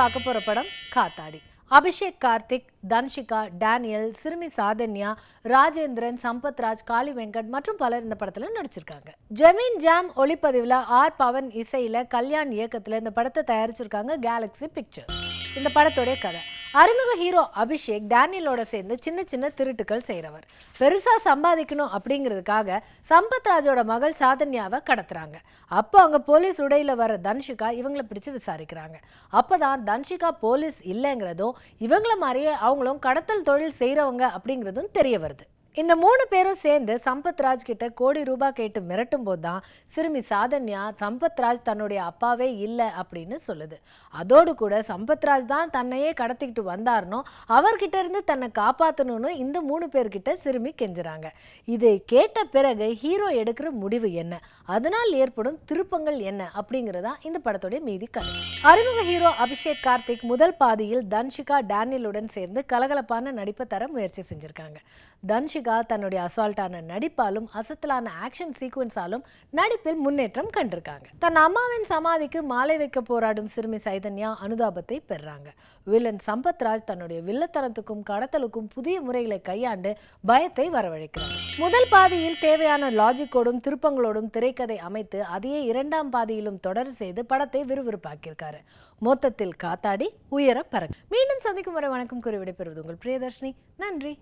பார்க்க போகிற படம் காத்தாடி அபிஷேக் கார்த்திக் தன்ஷிகா டேனியல் சிறுமி சாதன்யா ராஜேந்திரன் சம்பத் ராஜ் காளி வெங்கட் மற்றும் பலர் இந்த படத்தில் நடிச்சிருக்காங்க ஜெமீன் ஜாம் ஒளிப்பதிவில் ஆர் பவன் இசையில் கல்யாண் இயக்கத்தில் இந்த படத்தை தயாரிச்சிருக்காங்க கேலக்ஸி பிக்சர்ஸ் இந்த படத்துடைய கதை அறிமுக ஹீரோ அபிஷேக் டேனியலோட சேர்ந்து சின்ன சின்ன திருட்டுக்கள் செய்கிறவர் பெருசாக சம்பாதிக்கணும் அப்படிங்கிறதுக்காக சம்பத் ராஜோட மகள் சாதன்யாவை கடத்துறாங்க அப்போ அங்கே போலீஸ் உடையில் வர தன்ஷிகா இவங்களை பிடிச்சு விசாரிக்கிறாங்க அப்போ தான் தன்ஷிகா போலீஸ் இல்லைங்கிறதும் இவங்கள மாதிரியே அவங்களும் கடத்தல் தொழில் செய்கிறவங்க அப்படிங்கிறதும் தெரிய வருது இந்த மூணு பேரும் சேர்ந்து சம்பத் ராஜ் கிட்ட கோடி ரூபாய் கேட்டு மிரட்டும் போது தான் சிறுமி சாதன்யா சம்பத்ராஜ் தன்னுடைய அப்பாவே இல்லை அப்படின்னு சொல்லுது அதோடு கூட சம்பத்ராஜ் தான் தன்னையே கடத்திக்கிட்டு வந்தார்னோ அவர்கிட்ட இருந்து தன்னை காப்பாற்றணும்னு இந்த மூணு பேர்கிட்ட சிறுமி கெஞ்சுறாங்க இதை கேட்ட பிறகு ஹீரோ எடுக்கிற முடிவு என்ன அதனால் ஏற்படும் திருப்பங்கள் என்ன அப்படிங்கிறதா இந்த படத்துடைய மீதி கதை அறிமுக ஹீரோ அபிஷேக் கார்த்திக் முதல் பாதியில் தன்ஷிகா டேனியலுடன் சேர்ந்து கலகலப்பான நடிப்பை தர முயற்சி செஞ்சிருக்காங்க தன்ஷிகா மல்லிகா தன்னுடைய அசால்ட்டான நடிப்பாலும் அசத்தலான ஆக்ஷன் சீக்வன்ஸாலும் நடிப்பில் முன்னேற்றம் கண்டிருக்காங்க தன் அம்மாவின் சமாதிக்கு மாலை வைக்க போராடும் சிறுமி சைதன்யா அனுதாபத்தை பெறாங்க வில்லன் சம்பத்ராஜ் தன்னுடைய வில்லத்தனத்துக்கும் கடத்தலுக்கும் புதிய முறைகளை கையாண்டு பயத்தை வரவழைக்கிறார் முதல் பாதியில் தேவையான லாஜிக்கோடும் திருப்பங்களோடும் திரைக்கதை அமைத்து அதையே இரண்டாம் பாதியிலும் தொடர் செய்து படத்தை விறுவிறுப்பாக்கியிருக்காரு மொத்தத்தில் காத்தாடி உயர பறக்கும் மீண்டும் சந்திக்கும் வரை வணக்கம் கூறி விடைபெறுவது உங்கள் பிரியதர்ஷினி நன்றி